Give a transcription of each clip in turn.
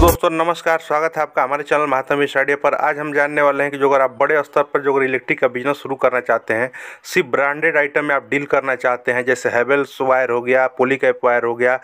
दोस्तों नमस्कार स्वागत है आपका हमारे चैनल महात्मा स्टाडियो पर आज हम जानने वाले हैं कि जो अगर आप बड़े स्तर पर जो अगर इलेक्ट्रिक का बिजनेस शुरू करना चाहते हैं सिर्फ ब्रांडेड आइटम में आप डील करना चाहते हैं जैसे हैवेल्स वायर हो गया पोलिकैप वायर हो गया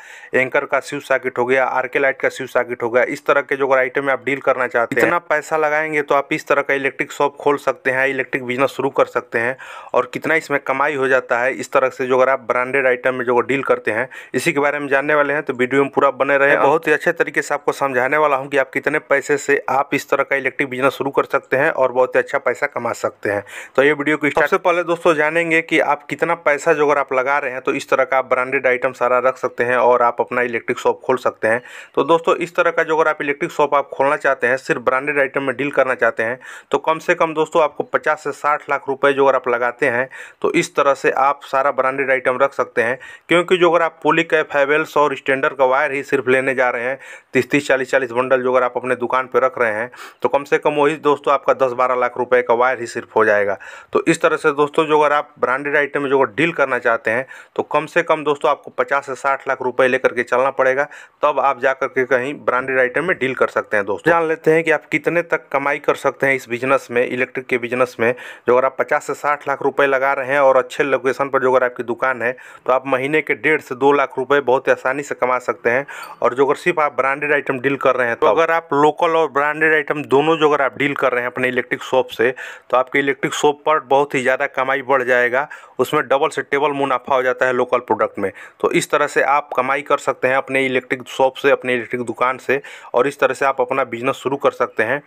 एंकर का शिव साकिट हो गया आरके लाइट का शिव साकिट हो गया इस तरह के जो अगर आइटम में आप डील करना चाहते हैं इतना पैसा लगाएंगे तो आप इस तरह का इलेक्ट्रिक शॉप खोल सकते हैं इलेक्ट्रिक बिजनेस शुरू कर सकते हैं और कितना इसमें कमाई हो जाता है इस तरह से जो अगर आप ब्रांडेड आइटम में जो डील करते हैं इसी के बारे में जानने वाले हैं तो वीडियो में पूरा बने रहे बहुत ही अच्छे तरीके से आपको समझाए समझाने वाला हूँ कि आप कितने पैसे से आप इस तरह का इलेक्ट्रिक बिजनेस शुरू कर सकते हैं और बहुत ही अच्छा पैसा कमा सकते हैं तो ये वीडियो को सबसे पहले दोस्तों जानेंगे कि आप कितना पैसा जो अगर आप लगा रहे हैं तो इस तरह का आप ब्रांडेड आइटम सारा रख सकते हैं और आप अपना इलेक्ट्रिक शॉप खोल सकते हैं तो दोस्तों इस तरह का जो अगर आप इलेक्ट्रिक शॉप आप खोलना चाहते हैं सिर्फ ब्रांडेड आइटम में डील करना चाहते हैं तो कम से कम दोस्तों आपको पचास से साठ लाख रुपये जो अगर आप लगाते हैं तो इस तरह से आप सारा ब्रांडेड आइटम रख सकते हैं क्योंकि जो अगर आप पोली कैफ हैवेल्स और स्टैंडर्ड का वायर ही सिर्फ लेने जा रहे हैं तीस तीस चालीस चालीस बंडल जो अगर आप अपने दुकान पर रख रहे हैं तो कम से कम वही दोस्तों आपका दस बारह लाख रुपये का वायर ही सिर्फ हो जाएगा तो इस तरह से दोस्तों जो अगर आप ब्रांडेड आइटम में जो अगर डील करना चाहते हैं तो कम से कम दोस्तों आपको पचास से साठ लाख रुपये लेकर के चलना पड़ेगा तब आप जा करके कहीं ब्रांडेड आइटम में डील कर सकते हैं दोस्तों जान लेते हैं कि आप कितने तक कमाई कर सकते हैं इस बिजनेस में इलेक्ट्रिक के बिजनेस में जो अगर आप पचास से साठ लाख रुपए लगा रहे हैं और अच्छे लोकेशन पर जो अगर आपकी दुकान है तो आप महीने के डेढ़ से दो लाख रुपए बहुत आसानी से कमा सकते हैं और जो अगर सिर्फ आप ब्रांडेड आइटम डील कर रहे हैं तो अगर आप लोकल और ब्रांडेड आइटम दोनों जो अगर आप डील कर रहे हैं अपने इलेक्ट्रिक शॉप से तो आपके इलेक्ट्रिक शॉप पर बहुत ही ज़्यादा कमाई बढ़ जाएगा उसमें डबल से टेबल मुनाफा हो जाता है लोकल प्रोडक्ट में तो इस तरह से आप कमाई कर सकते हैं अपने इलेक्ट्रिक शॉप से अपने इलेक्ट्रिक दुकान से और इस तरह से आप अपना बिजनेस शुरू कर सकते हैं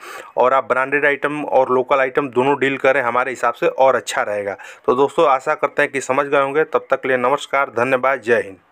और आप ब्रांडेड आइटम और लोकल आइटम दोनों डील करें हमारे हिसाब से और अच्छा रहेगा तो दोस्तों आशा करते हैं कि समझ गए होंगे तब तक लिए नमस्कार धन्यवाद जय हिंद